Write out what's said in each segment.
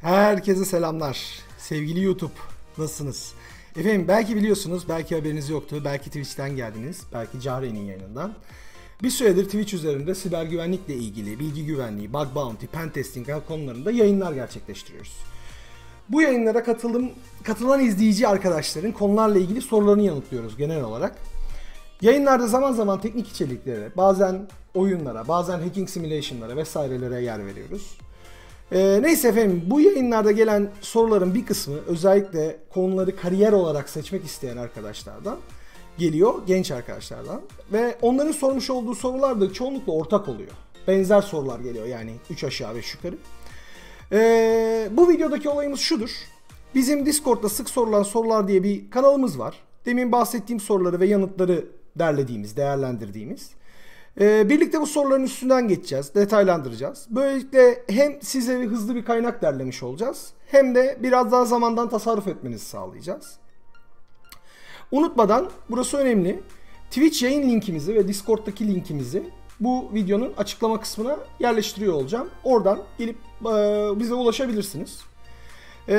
Herkese selamlar. Sevgili YouTube, nasılsınız? Efendim belki biliyorsunuz, belki haberiniz yoktu, belki Twitch'ten geldiniz, belki Cahre'nin yayınından. Bir süredir Twitch üzerinde siber güvenlikle ilgili, bilgi güvenliği, bug bounty, pen pentesting konularında yayınlar gerçekleştiriyoruz. Bu yayınlara katılım, katılan izleyici arkadaşların konularla ilgili sorularını yanıtlıyoruz genel olarak. Yayınlarda zaman zaman teknik içeriklere, bazen oyunlara, bazen hacking simulation'lara vesairelere yer veriyoruz. E, neyse efendim bu yayınlarda gelen soruların bir kısmı özellikle konuları kariyer olarak seçmek isteyen arkadaşlardan geliyor genç arkadaşlardan ve onların sormuş olduğu sorular da çoğunlukla ortak oluyor. Benzer sorular geliyor yani 3 aşağı 5 yukarı. Ee, bu videodaki olayımız şudur. Bizim Discord'da sık sorulan sorular diye bir kanalımız var. Demin bahsettiğim soruları ve yanıtları derlediğimiz, değerlendirdiğimiz. Ee, birlikte bu soruların üstünden geçeceğiz, detaylandıracağız. Böylelikle hem size bir hızlı bir kaynak derlemiş olacağız hem de biraz daha zamandan tasarruf etmenizi sağlayacağız. Unutmadan burası önemli. Twitch yayın linkimizi ve Discord'daki linkimizi bu videonun açıklama kısmına yerleştiriyor olacağım. Oradan gelip e, bize ulaşabilirsiniz. E,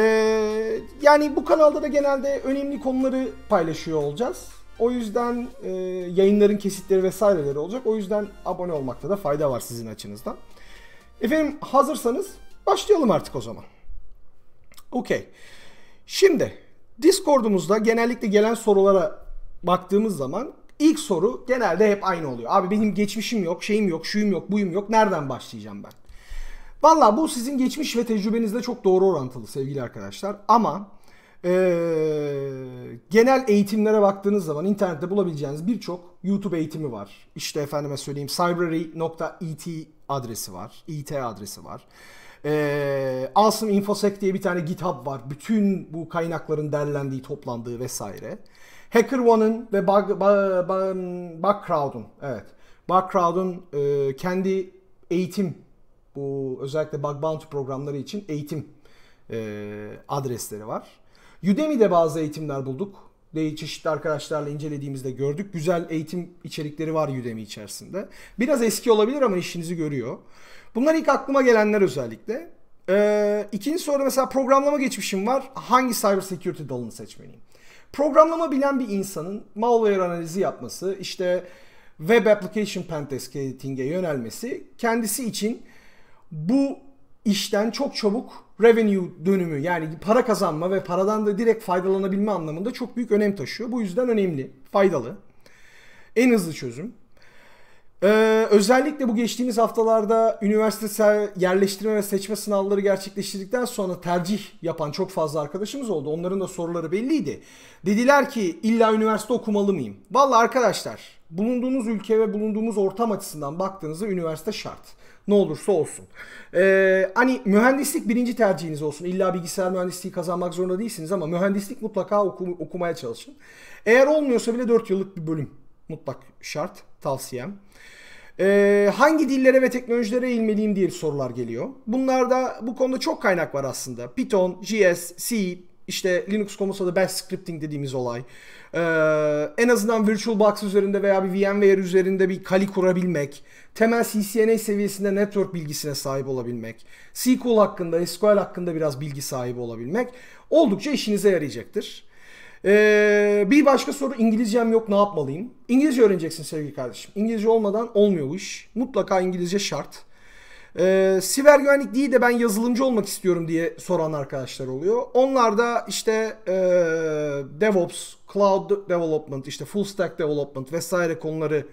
yani bu kanalda da genelde önemli konuları paylaşıyor olacağız o yüzden e, yayınların kesitleri vesaireleri olacak. O yüzden abone olmakta da fayda var sizin açınızdan. Efendim hazırsanız başlayalım artık o zaman. Okey. Şimdi Discord'umuzda genellikle gelen sorulara baktığımız zaman ilk soru genelde hep aynı oluyor. Abi benim geçmişim yok, şeyim yok, şuyum yok, buyum yok. Nereden başlayacağım ben? Valla bu sizin geçmiş ve tecrübenizle çok doğru orantılı sevgili arkadaşlar. Ama e, genel eğitimlere baktığınız zaman internette bulabileceğiniz birçok YouTube eğitimi var. İşte efendime söyleyeyim cyberary.et adresi var. IT adresi var. E, Awesome InfoSec diye bir tane GitHub var. Bütün bu kaynakların derlendiği, toplandığı vesaire. HackerOne'ın ve Bug, Bug, Bug, Bugcrowd'un, evet. Bugcrowd'un e, kendi eğitim, bu özellikle Bug Bounty programları için eğitim e, adresleri var. Udemy'de bazı eğitimler bulduk. Değil çeşitli arkadaşlarla incelediğimizde gördük. Güzel eğitim içerikleri var Udemy içerisinde. Biraz eski olabilir ama işinizi görüyor. Bunlar ilk aklıma gelenler özellikle. Ee, ikinci soru mesela programlama geçmişim var. Hangi cyber security dalını seçmeliyim? Programlama bilen bir insanın malware analizi yapması, işte web application pentest editing'e yönelmesi kendisi için bu işten çok çabuk revenue dönümü yani para kazanma ve paradan da direkt faydalanabilme anlamında çok büyük önem taşıyor. Bu yüzden önemli, faydalı. En hızlı çözüm. Ee, özellikle bu geçtiğimiz haftalarda üniversite yerleştirme ve seçme sınavları gerçekleştirdikten sonra tercih yapan çok fazla arkadaşımız oldu. Onların da soruları belliydi. Dediler ki illa üniversite okumalı mıyım? Valla arkadaşlar bulunduğunuz ülke ve bulunduğumuz ortam açısından baktığınızda üniversite şart. Ne olursa olsun. Ee, hani mühendislik birinci tercihiniz olsun. İlla bilgisayar mühendisliği kazanmak zorunda değilsiniz ama mühendislik mutlaka okum, okumaya çalışın. Eğer olmuyorsa bile 4 yıllık bir bölüm mutlak şart tavsiyem. Ee, hangi dillere ve teknolojilere eğilmeliyim diye sorular geliyor. Bunlarda bu konuda çok kaynak var aslında. Python, JS, C, işte Linux konusunda bash scripting dediğimiz olay. Ee, en azından VirtualBox üzerinde veya bir VMware üzerinde bir kali kurabilmek. Temel CCNA seviyesinde network bilgisine sahip olabilmek. SQL hakkında, SQL hakkında biraz bilgi sahibi olabilmek. Oldukça işinize yarayacaktır. Ee, bir başka soru İngilizcem yok ne yapmalıyım? İngilizce öğreneceksin sevgili kardeşim. İngilizce olmadan olmuyor bu iş. Mutlaka İngilizce şart. E, siber güvenlik değil de ben yazılımcı olmak istiyorum diye soran arkadaşlar oluyor. Onlar da işte e, DevOps, Cloud Development, işte Full Stack Development vesaire konuları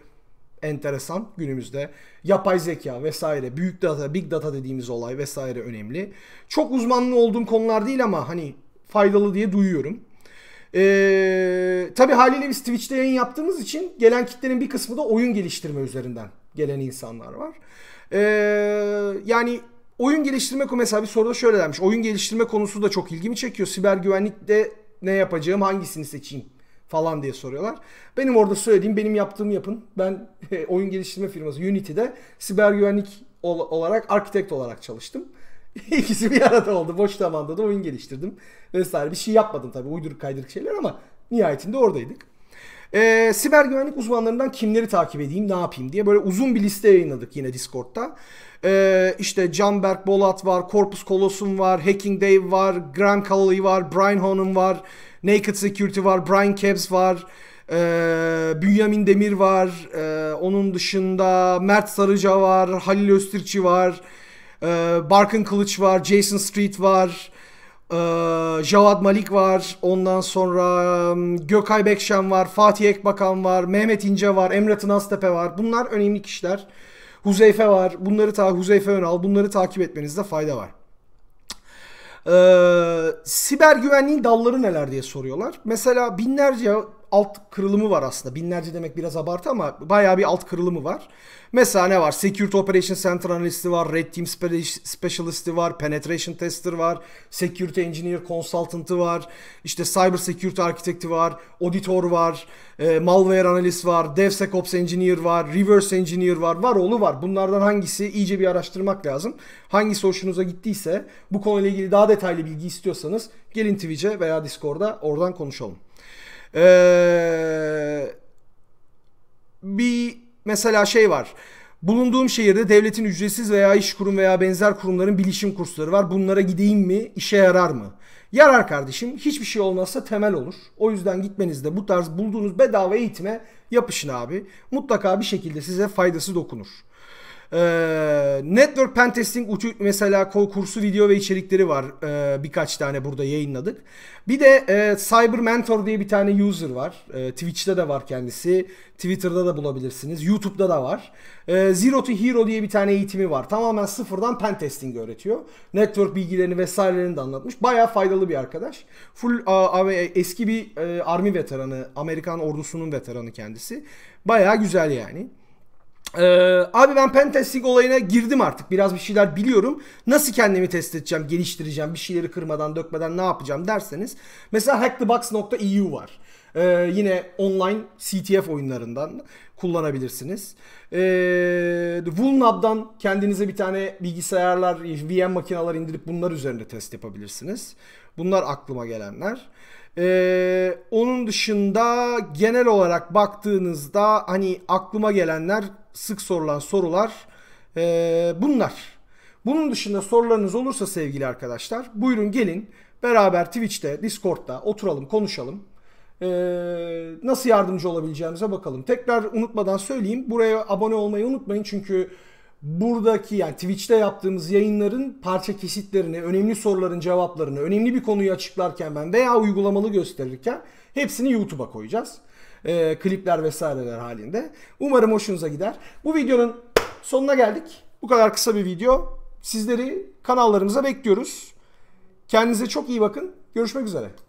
enteresan günümüzde. Yapay zeka vesaire, büyük data, big data dediğimiz olay vesaire önemli. Çok uzmanlı olduğum konular değil ama hani faydalı diye duyuyorum. Ee, tabii haliyle biz Twitch'te yayın yaptığımız için gelen kitlenin bir kısmı da oyun geliştirme üzerinden gelen insanlar var. Ee, yani oyun geliştirme mesela bir soruda şöyle demiş. Oyun geliştirme konusu da çok ilgimi çekiyor. Siber güvenlikte ne yapacağım, hangisini seçeyim falan diye soruyorlar. Benim orada söylediğim, benim yaptığımı yapın. Ben e, oyun geliştirme firması Unity'de siber güvenlik ol- olarak, arkitekt olarak çalıştım. İkisi bir arada oldu. Boş zamanda da oyun geliştirdim vesaire. Bir şey yapmadım tabii uyduruk kaydırık şeyler ama nihayetinde oradaydık. E, siber güvenlik uzmanlarından kimleri takip edeyim, ne yapayım diye böyle uzun bir liste yayınladık yine Discord'da. E, işte Canberk Bolat var, Corpus Callosum var, Hacking Dave var, Graham Calloway var, Brian Honum var, Naked Security var, Brian Kebs var. E, Bünyamin Demir var. E, onun dışında Mert Sarıca var. Halil Öztürkçü var. E, Barkın Kılıç var. Jason Street var. Ee, Javad Malik var. Ondan sonra um, Gökay Bekşen var. Fatih Ekbakan var. Mehmet İnce var. Emre Tınaztepe var. Bunlar önemli kişiler. Huzeyfe var. Bunları ta Huzeyfe Önal. Bunları takip etmenizde fayda var. Ee, siber güvenliğin dalları neler diye soruyorlar. Mesela binlerce alt kırılımı var aslında. Binlerce demek biraz abartı ama bayağı bir alt kırılımı var. Mesela ne var? Security Operation Center Analyst'i var, Red Team Specialist'i var, Penetration Tester var, Security Engineer Consultant'ı var, işte Cyber Security Architect'i var, Auditor var, e, Malware Analyst var, DevSecOps Engineer var, Reverse Engineer var, var oğlu var. Bunlardan hangisi iyice bir araştırmak lazım. Hangisi hoşunuza gittiyse bu konuyla ilgili daha detaylı bilgi istiyorsanız gelin Twitch'e veya Discord'a oradan konuşalım. Ee, bir mesela şey var. Bulunduğum şehirde devletin ücretsiz veya iş kurum veya benzer kurumların bilişim kursları var. Bunlara gideyim mi? İşe yarar mı? Yarar kardeşim. Hiçbir şey olmazsa temel olur. O yüzden gitmenizde bu tarz bulduğunuz bedava eğitime yapışın abi. Mutlaka bir şekilde size faydası dokunur. E, Network Pentesting uçu mesela kol kursu video ve içerikleri var. E, birkaç tane burada yayınladık. Bir de e, Cyber Mentor diye bir tane user var. E, Twitch'te de var kendisi. Twitter'da da bulabilirsiniz. YouTube'da da var. E, Zero to Hero diye bir tane eğitimi var. Tamamen sıfırdan pentesting öğretiyor. Network bilgilerini vesairelerini de anlatmış. Baya faydalı bir arkadaş. Full a, a, eski bir e, army veteranı. Amerikan ordusunun veteranı kendisi. Baya güzel yani. Ee, abi ben pentesting olayına girdim artık. Biraz bir şeyler biliyorum. Nasıl kendimi test edeceğim, geliştireceğim, bir şeyleri kırmadan, dökmeden ne yapacağım derseniz. Mesela hackthebox.eu var. Ee, yine online CTF oyunlarından kullanabilirsiniz. Ee, Vulnab'dan kendinize bir tane bilgisayarlar, VM makineler indirip bunlar üzerinde test yapabilirsiniz. Bunlar aklıma gelenler. Ee, onun dışında genel olarak baktığınızda hani aklıma gelenler sık sorulan sorular e, bunlar. Bunun dışında sorularınız olursa sevgili arkadaşlar buyurun gelin beraber Twitch'te, Discord'da oturalım, konuşalım. Ee, nasıl yardımcı olabileceğimize bakalım. Tekrar unutmadan söyleyeyim. Buraya abone olmayı unutmayın çünkü buradaki yani Twitch'te yaptığımız yayınların parça kesitlerini, önemli soruların cevaplarını, önemli bir konuyu açıklarken ben veya uygulamalı gösterirken hepsini YouTube'a koyacağız e, klipler vesaireler halinde. Umarım hoşunuza gider. Bu videonun sonuna geldik. Bu kadar kısa bir video. Sizleri kanallarımıza bekliyoruz. Kendinize çok iyi bakın. Görüşmek üzere.